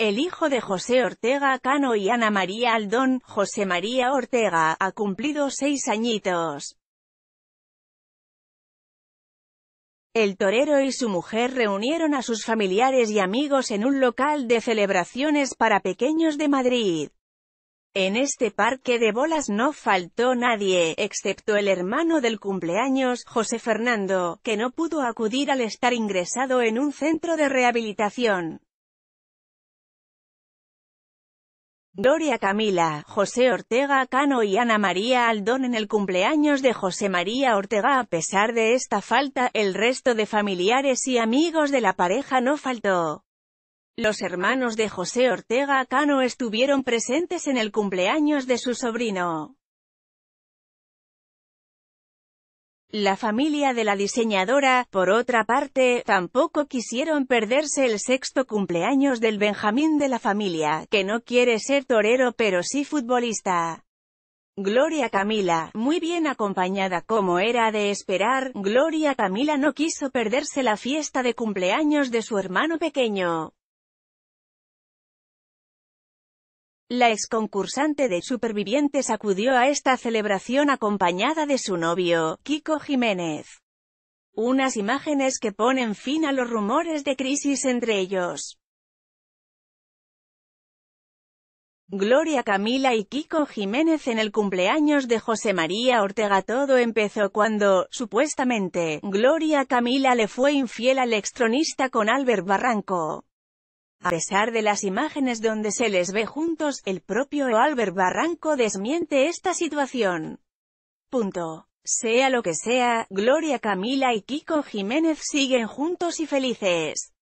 El hijo de José Ortega Cano y Ana María Aldón, José María Ortega, ha cumplido seis añitos. El torero y su mujer reunieron a sus familiares y amigos en un local de celebraciones para pequeños de Madrid. En este parque de bolas no faltó nadie, excepto el hermano del cumpleaños, José Fernando, que no pudo acudir al estar ingresado en un centro de rehabilitación. Gloria Camila, José Ortega Cano y Ana María Aldón en el cumpleaños de José María Ortega. A pesar de esta falta, el resto de familiares y amigos de la pareja no faltó. Los hermanos de José Ortega Cano estuvieron presentes en el cumpleaños de su sobrino. La familia de la diseñadora, por otra parte, tampoco quisieron perderse el sexto cumpleaños del Benjamín de la familia, que no quiere ser torero pero sí futbolista. Gloria Camila, muy bien acompañada como era de esperar, Gloria Camila no quiso perderse la fiesta de cumpleaños de su hermano pequeño. La ex concursante de Supervivientes acudió a esta celebración acompañada de su novio, Kiko Jiménez. Unas imágenes que ponen fin a los rumores de crisis entre ellos. Gloria Camila y Kiko Jiménez en el cumpleaños de José María Ortega todo empezó cuando, supuestamente, Gloria Camila le fue infiel al extronista con Albert Barranco. A pesar de las imágenes donde se les ve juntos, el propio Albert Barranco desmiente esta situación. Punto. Sea lo que sea, Gloria Camila y Kiko Jiménez siguen juntos y felices.